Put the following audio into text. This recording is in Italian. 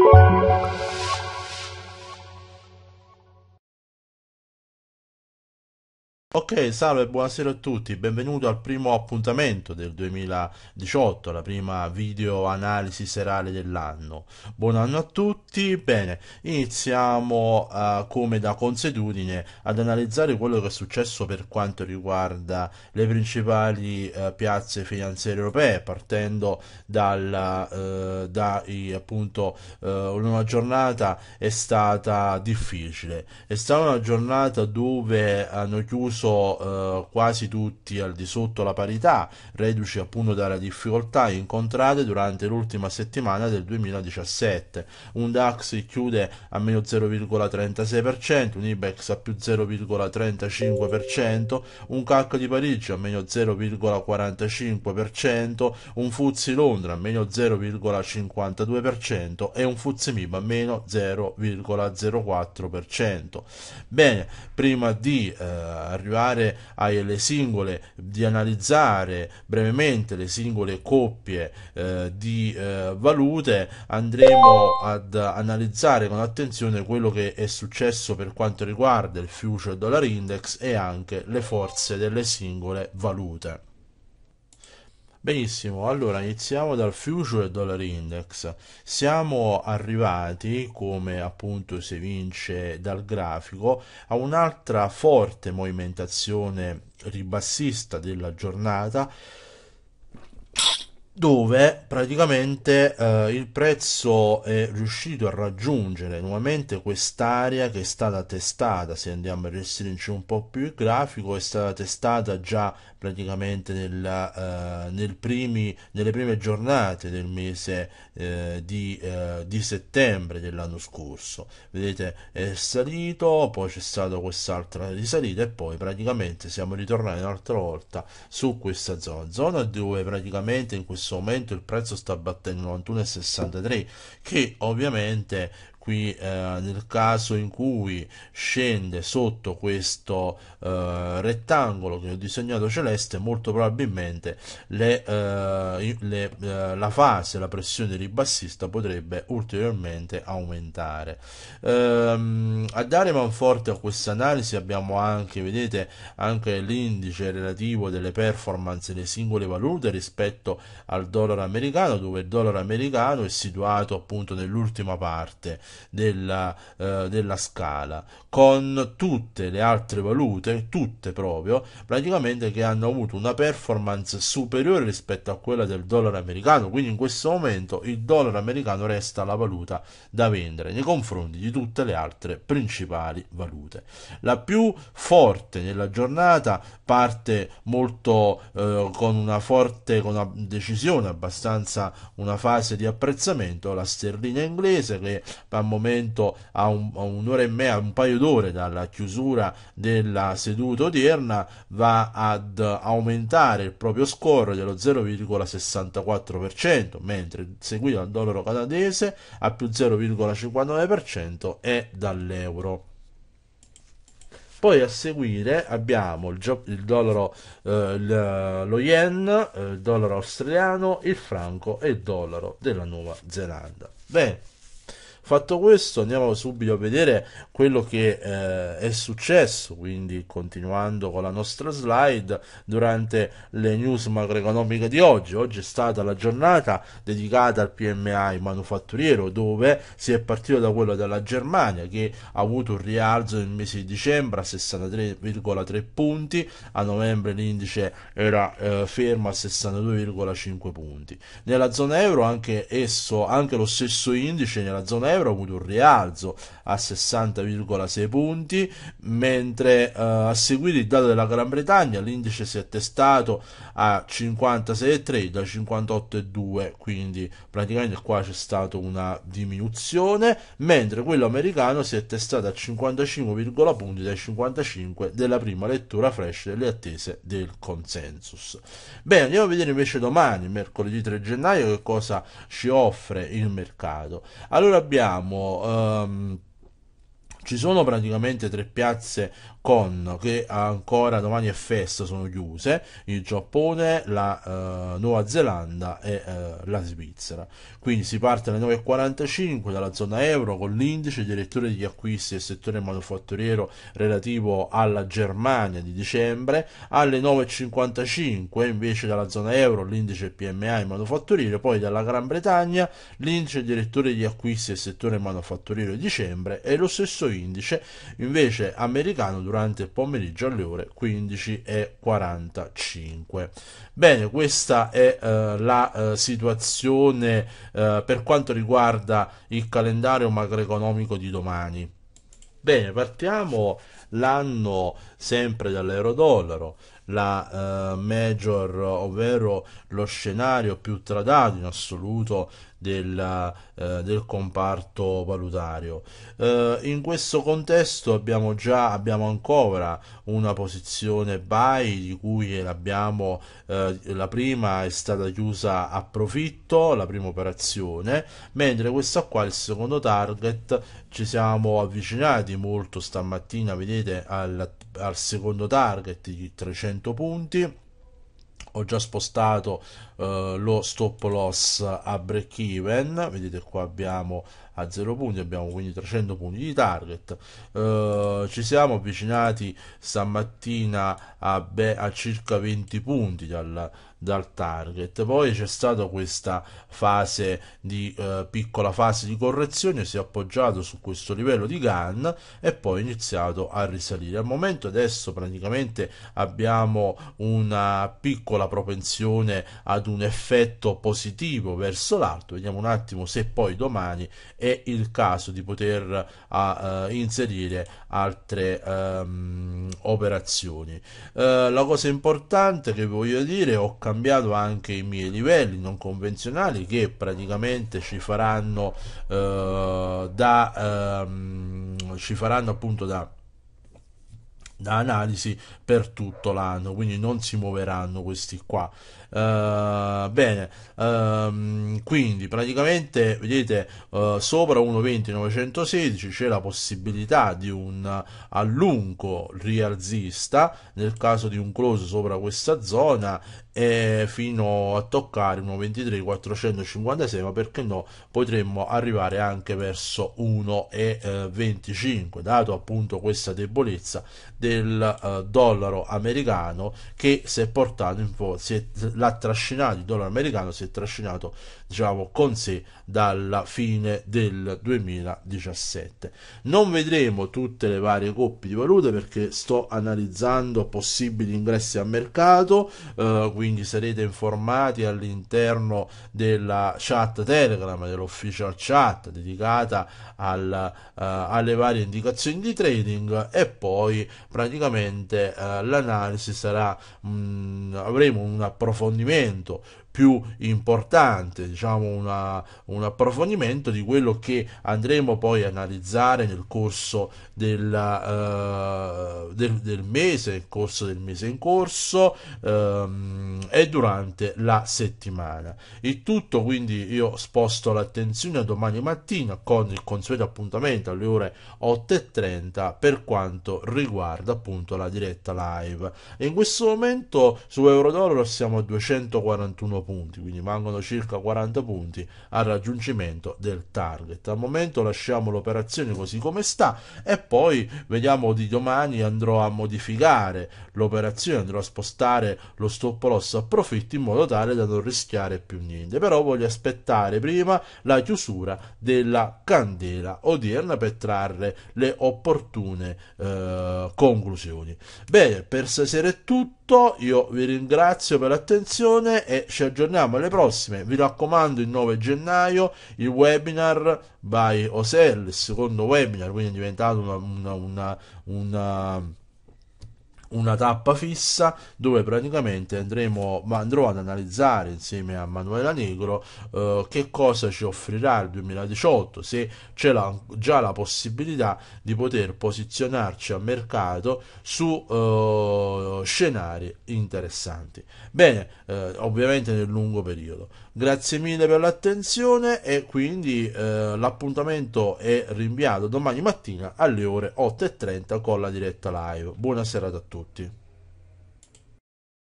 Música Ok, salve, buonasera a tutti, benvenuto al primo appuntamento del 2018, la prima video analisi serale dell'anno. Buon anno a tutti, bene, iniziamo uh, come da consuetudine ad analizzare quello che è successo per quanto riguarda le principali uh, piazze finanziarie europee, partendo dal, uh, eh, da appunto una giornata è stata difficile, è stata una giornata dove hanno chiuso senso eh, quasi tutti al di sotto la parità, reduci appunto dalle difficoltà incontrate durante l'ultima settimana del 2017. Un DAX chiude a meno 0,36%, un IBEX a più 0,35%, un CAC di Parigi a meno 0,45%, un FUZI Londra a meno 0,52% e un FUZI MIB a meno 0,04%. Bene, prima di eh, arrivare arrivare alle singole, di analizzare brevemente le singole coppie eh, di eh, valute, andremo ad analizzare con attenzione quello che è successo per quanto riguarda il future dollar index e anche le forze delle singole valute. Benissimo, allora iniziamo dal Future Dollar Index. Siamo arrivati, come appunto si evince dal grafico, a un'altra forte movimentazione ribassista della giornata dove praticamente eh, il prezzo è riuscito a raggiungere nuovamente quest'area che è stata testata se andiamo a restringere un po' più il grafico è stata testata già praticamente nella, eh, nel primi, nelle prime giornate del mese eh, di, eh, di, settembre dell'anno scorso vedete è salito poi c'è stata quest'altra risalita e poi praticamente siamo ritornati un'altra volta su questa zona zona dove praticamente in questo questo momento il prezzo sta battendo 91,63 che ovviamente qui eh, nel caso in cui scende sotto questo eh, rettangolo che ho disegnato celeste molto probabilmente le, eh, le, eh, la fase la pressione ribassista potrebbe ulteriormente aumentare ehm, a dare manforte a questa analisi abbiamo anche vedete anche l'indice relativo delle performance delle singole valute rispetto al dollaro americano dove il dollaro americano è situato appunto nell'ultima parte della, eh, della scala, con tutte le altre valute, tutte proprio, praticamente che hanno avuto una performance superiore rispetto a quella del dollaro americano, quindi in questo momento il dollaro americano resta la valuta da vendere nei confronti di tutte le altre principali valute. La più forte nella giornata parte molto eh, con una forte con una decisione abbastanza una fase di apprezzamento la sterlina inglese che al momento a, un, a un'ora e mezza, un paio d'ore dalla chiusura della seduta odierna, va ad aumentare il proprio score dello 0,64%, mentre seguito dal dollaro canadese a più 0,59% e dall'euro. Poi a seguire abbiamo il, gio- il dollaro, eh, lo yen, eh, il dollaro australiano, il franco e il dollaro della Nuova Zelanda. Bene. Fatto questo, andiamo subito a vedere quello che eh, è successo, quindi continuando con la nostra slide durante le news macroeconomiche di oggi. Oggi è stata la giornata dedicata al PMI manufatturiero, dove si è partito da quello della Germania che ha avuto un rialzo nel mese di dicembre a 63,3 punti, a novembre l'indice era eh, fermo a 62,5 punti. Nella zona euro anche esso, anche lo stesso indice nella zona euro euro ha avuto un rialzo a 60,6 punti, mentre eh, a seguire il dato della Gran Bretagna l'indice si è testato a 56,3 da 58,2, quindi praticamente qua c'è stata una diminuzione, mentre quello americano si è testato a 55,1 punti dai 55 della prima lettura fresh delle attese del consensus. Bene, andiamo a vedere invece domani, mercoledì 3 gennaio, che cosa ci offre il mercato. Allora abbiamo abbiamo... Um, ci sono praticamente tre piazze con che ancora domani è festa sono chiuse, il Giappone, la eh, Nuova Zelanda e eh, la Svizzera. Quindi si parte alle 9.45 dalla zona euro con l'indice direttore degli acquisti del settore manufatturiero relativo alla Germania di dicembre, alle 9.55 invece dalla zona euro l'indice PMI manufatturiero, poi dalla Gran Bretagna l'indice direttore degli acquisti del settore manufatturiero di dicembre e lo stesso indice invece americano durante il pomeriggio alle ore 15.45. Bene, questa è eh, la eh, situazione eh, per quanto riguarda il calendario macroeconomico di domani. Bene, partiamo l'anno sempre dall'euro-dollaro, la eh, major, ovvero lo scenario più tradato in assoluto del, eh, del comparto valutario. Eh, in questo contesto abbiamo già abbiamo ancora una posizione buy di cui l'abbiamo eh, la prima è stata chiusa a profitto, la prima operazione, mentre questa qua il secondo target ci siamo avvicinati molto stamattina, vedete vede al, al secondo target di 300 punti ho già spostato eh, lo stop loss a break even vedete qua abbiamo a 0 punti abbiamo quindi 300 punti di target eh, ci siamo avvicinati stamattina a, a circa 20 punti dal, dal target. Poi c'è stata questa fase di eh, piccola fase di correzione, si è appoggiato su questo livello di GAN e poi è iniziato a risalire. Al momento adesso praticamente abbiamo una piccola propensione ad un effetto positivo verso l'alto. Vediamo un attimo se poi domani è il caso di poter a, uh, inserire altre um, operazioni. Uh, la cosa importante che voglio dire, ho capito cambiato anche i miei livelli non convenzionali che praticamente ci faranno eh, da ehm, ci faranno appunto da da analisi per tutto l'anno, quindi non si muoveranno questi qua. Uh, bene, um, quindi praticamente vedete uh, sopra 1,20,916 c'è la possibilità di un allungo rialzista nel caso di un close sopra questa zona e fino a toccare 1,23,456 ma perché no potremmo arrivare anche verso 1,25 eh, dato appunto questa debolezza del del uh, dollaro americano che si è portato in po', si è, l'ha trascinato, il dollaro americano si è trascinato diciamo con sé dalla fine del 2017. Non vedremo tutte le varie coppie di valute perché sto analizzando possibili ingressi a mercato, uh, quindi sarete informati all'interno della chat Telegram, dell'official chat dedicata al, uh, alle varie indicazioni di trading e poi praticamente eh, l'analisi sarà mh, mm, avremo un approfondimento più importante, diciamo una, un approfondimento di quello che andremo poi a analizzare nel corso della, uh, eh, del, del, mese, nel corso del mese in corso um, e durante la settimana. Il tutto quindi io sposto l'attenzione a domani mattina con il consueto appuntamento alle ore 8.30 per quanto riguarda appunto la diretta live. In questo momento su Eurodollar siamo a 241 4 punti, quindi mancano circa 40 punti al raggiungimento del target. Al momento lasciamo l'operazione così come sta e poi vediamo di domani andrò a modificare l'operazione, andrò a spostare lo stop loss a profitto in modo tale da non rischiare più niente. Però voglio aspettare prima la chiusura della candela odierna per trarre le opportune eh, conclusioni. Bene, per stasera è tutto, io vi ringrazio per l'attenzione e ci aggiorniamo alle prossime. Vi raccomando il 9 gennaio il webinar by OSEL, il secondo webinar, quindi è diventato una, una, una, una una tappa fissa dove praticamente andremo, andrò ad analizzare insieme a Manuela Negro eh, che cosa ci offrirà il 2018, se c'è la, già la possibilità di poter posizionarci a mercato su eh, scenari interessanti. Bene, eh, ovviamente nel lungo periodo. Grazie mille per l'attenzione e quindi eh, l'appuntamento è rinviato domani mattina alle ore 8.30 con la diretta live. Buona serata a tutti. talk to.